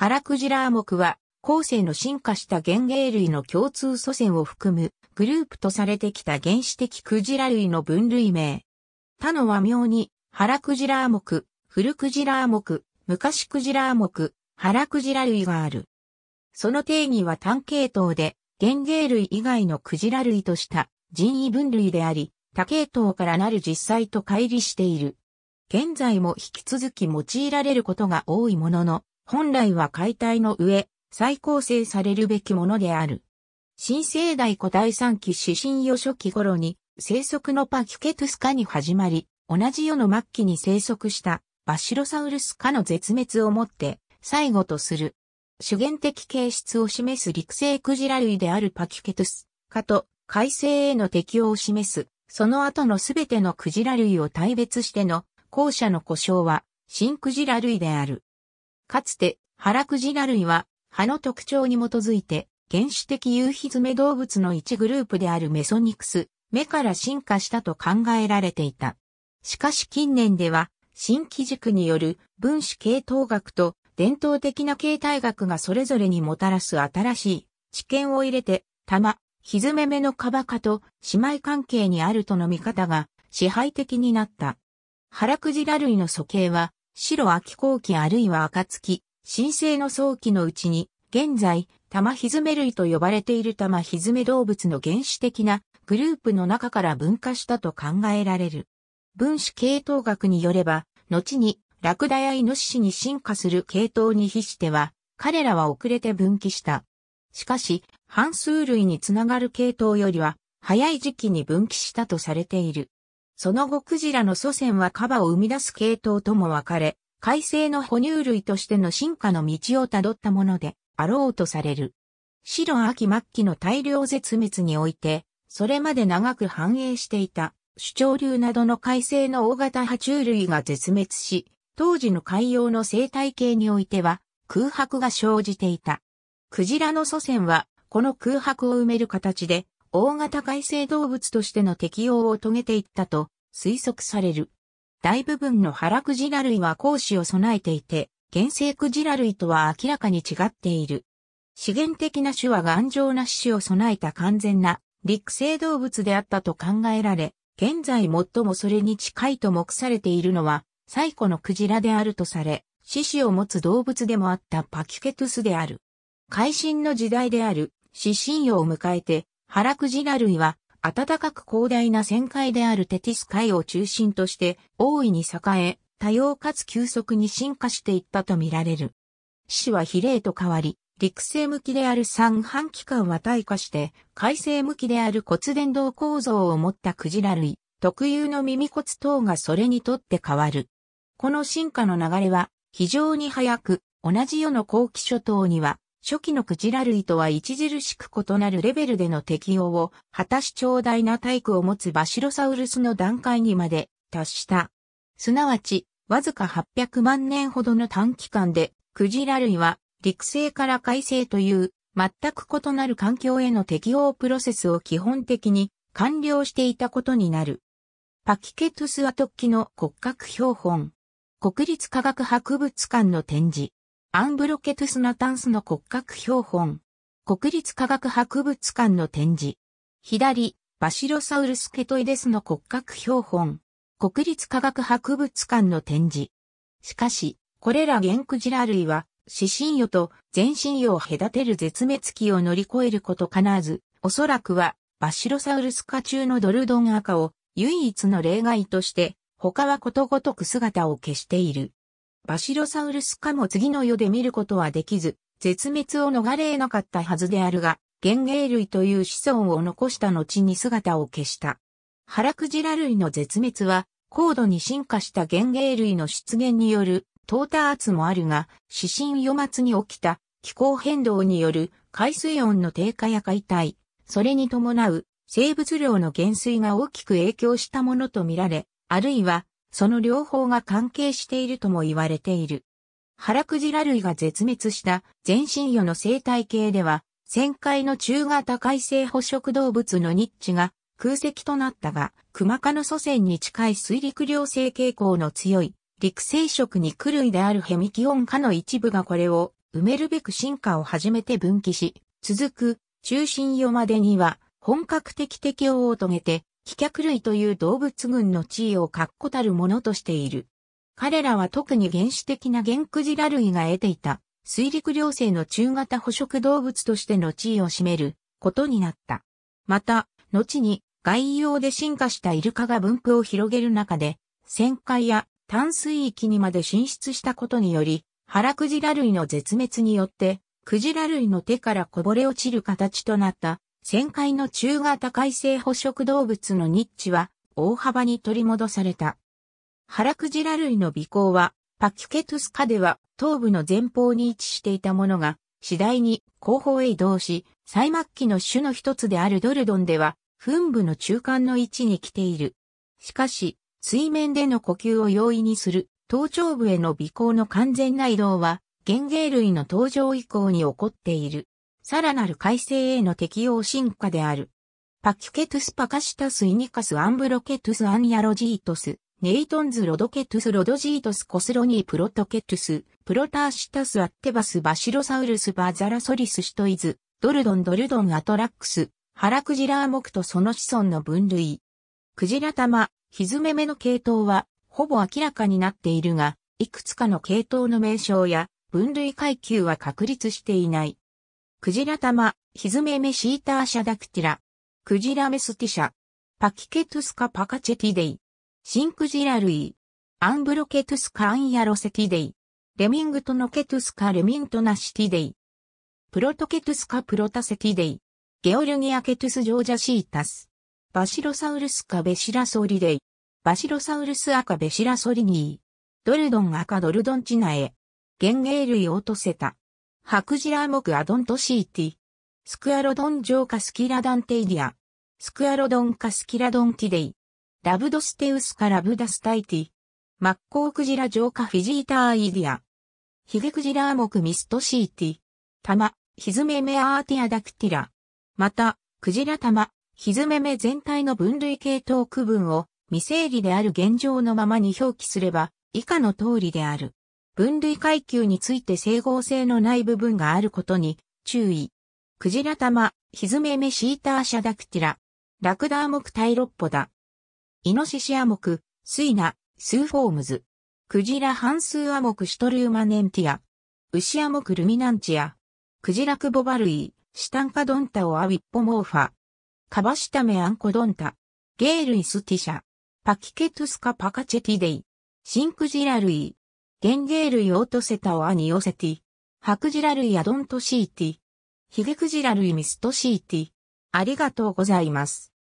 ラクジラ目は、後世の進化した原芸類の共通祖先を含むグループとされてきた原始的クジラ類の分類名。他の和名に、ラクジラ目、古クジラ目、昔クジラ目、モクジラ類がある。その定義は単系統で、原芸類以外のクジラ類とした人為分類であり、多系統からなる実際と乖離している。現在も引き続き用いられることが多いものの、本来は解体の上、再構成されるべきものである。新生代古代三期指神予初期頃に、生息のパキュケトゥス科に始まり、同じ世の末期に生息したバシロサウルス科の絶滅をもって最後とする。主原的形質を示す陸生クジラ類であるパキュケトゥス科と海生への適応を示す、その後のすべてのクジラ類を大別しての後者の故障は新クジラ類である。かつて、原クジラ類は、歯の特徴に基づいて、原始的有皮爪動物の一グループであるメソニクス、目から進化したと考えられていた。しかし近年では、新機軸による分子系統学と伝統的な形態学がそれぞれにもたらす新しい知見を入れて、玉、ひずめめのカバカと姉妹関係にあるとの見方が支配的になった。ハラクジラ類の素形は白秋後期あるいは暁、新生の早期のうちに、現在、玉ひずめ類と呼ばれている玉ひずめ動物の原始的なグループの中から分化したと考えられる。分子系統学によれば、後にラクダやイノシシに進化する系統に比しては、彼らは遅れて分岐した。しかし、半数類につながる系統よりは、早い時期に分岐したとされている。その後クジラの祖先はカバを生み出す系統とも分かれ、海生の哺乳類としての進化の道をたどったものであろうとされる。白秋末期の大量絶滅において、それまで長く繁栄していた、主張流などの海生の大型爬虫類が絶滅し、当時の海洋の生態系においては空白が生じていた。クジラの祖先は、この空白を埋める形で、大型海生動物としての適用を遂げていったと推測される。大部分の腹クジラ類は講師を備えていて、原生クジラ類とは明らかに違っている。資源的な種は頑丈な種を備えた完全な陸生動物であったと考えられ、現在最もそれに近いと目されているのは最古のクジラであるとされ、獅子を持つ動物でもあったパキュケトゥスである。海進の時代である獅神様を迎えて、ハラクジラ類は暖かく広大な旋回であるテティス海を中心として大いに栄え、多様かつ急速に進化していったとみられる。市は比例と変わり、陸西向きである三半期間は退化して、海西向きである骨伝導構造を持ったクジラ類、特有の耳骨等がそれにとって変わる。この進化の流れは非常に早く、同じ世の後期諸島には初期のクジラ類とは著しく異なるレベルでの適応を果たし長大な体育を持つバシロサウルスの段階にまで達した。すなわち、わずか800万年ほどの短期間で、クジラ類は陸生から海生という全く異なる環境への適応プロセスを基本的に完了していたことになる。パキケトゥスは突起の骨格標本。国立科学博物館の展示。アンブロケトゥスナタンスの骨格標本。国立科学博物館の展示。左、バシロサウルスケトイデスの骨格標本。国立科学博物館の展示。しかし、これらゲンクジラ類は、死神魚と全身魚を隔てる絶滅期を乗り越えることかなわず、おそらくは、バシロサウルス化中のドルドン赤を唯一の例外として、他はことごとく姿を消している。バシロサウルス科も次の世で見ることはできず、絶滅を逃れ得なかったはずであるが、原芸類という子孫を残した後に姿を消した。ハラクジラ類の絶滅は、高度に進化した原芸類の出現による淘汰圧もあるが、指針余末に起きた気候変動による海水温の低下や解体、それに伴う生物量の減衰が大きく影響したものとみられ、あるいはその両方が関係しているとも言われている。原クジラ類が絶滅した全身魚の生態系では、旋回の中型海性捕食動物のニッチが空席となったが、クマ科の祖先に近い水陸両性傾向の強い陸生食肉類であるヘミキオン科の一部がこれを埋めるべく進化を始めて分岐し、続く中心魚までには本格的適応を遂げて飛脚類という動物群の地位を確固たるものとしている。彼らは特に原始的な原クジラ類が得ていた水陸両生の中型捕食動物としての地位を占めることになった。また、後に外洋で進化したイルカが分布を広げる中で、旋回や淡水域にまで進出したことにより、腹クジラ類の絶滅によって、クジラ類の手からこぼれ落ちる形となった旋回の中型海生捕食動物のニッチは大幅に取り戻された。ハラクジラ類の尾行は、パキュケトゥスカでは頭部の前方に位置していたものが、次第に後方へ移動し、最末期の種の一つであるドルドンでは、噴部の中間の位置に来ている。しかし、水面での呼吸を容易にする、頭頂部への尾行の完全な移動は、原芸類の登場以降に起こっている。さらなる改正への適応進化である。パキュケトゥスパカシタスイニカスアンブロケトゥスアンヤロジートス、ネイトンズロドケトゥスロドジートスコスロニープロトケトゥス、プロターシタスアッテバスバシロサウルスバザラソリスシトイズ、ドルドンドルドンアトラックス、ハラクジラー目とその子孫の分類。クジラ玉、ヒズメメの系統は、ほぼ明らかになっているが、いくつかの系統の名称や分類階級は確立していない。クジラ玉、ヒズメメシーターシャダクティラ、クジラメスティシャ、パキケトゥスカパカチェティデイ、シンクジラ類、アンブロケトゥスカアンヤロセティデイ、レミングトノケトゥスカレミントナシティデイ、プロトケトゥスカプロタセティデイ、ゲオルギアケトゥスジョージャシータス、バシロサウルスカベシラソリデイ、バシロサウルスアカベシラソリニー、ドルドンアカドルドンチナエ、ゲンゲイ類オトセタ。ハクジラークアドントシーティ。スクアロドンジョーカスキラダンテイディア。スクアロドンカスキラドンティデイ。ラブドステウスカラブダスタイティ。マッコウクジラジョーカフィジーターイディア。ヒゲクジラークミストシーティ。タマ、ヒズメメアーティアダクティラ。また、クジラタマ、ヒズメメ全体の分類系統区分を未整理である現状のままに表記すれば、以下の通りである。分類階級について整合性のない部分があることに注意。クジラ玉、ヒズメメシーターシャダクティラ、ラクダー目タイロッポだ。イノシシア目、スイナ、スーフォームズ。クジラ半数ア目シトルーマネンティア。ウシア目ルミナンチア。クジラクボバルイ、シタンカドンタオアウィッポモーファ。カバシタメアンコドンタ。ゲールイスティシャ。パキケトゥスカパカチェティデイ。シンクジラ類、ゲンゲー類オートセタオアニオセティ。ハクジラ類アドントシーティ。ヒゲクジラ類ミストシーティ。ありがとうございます。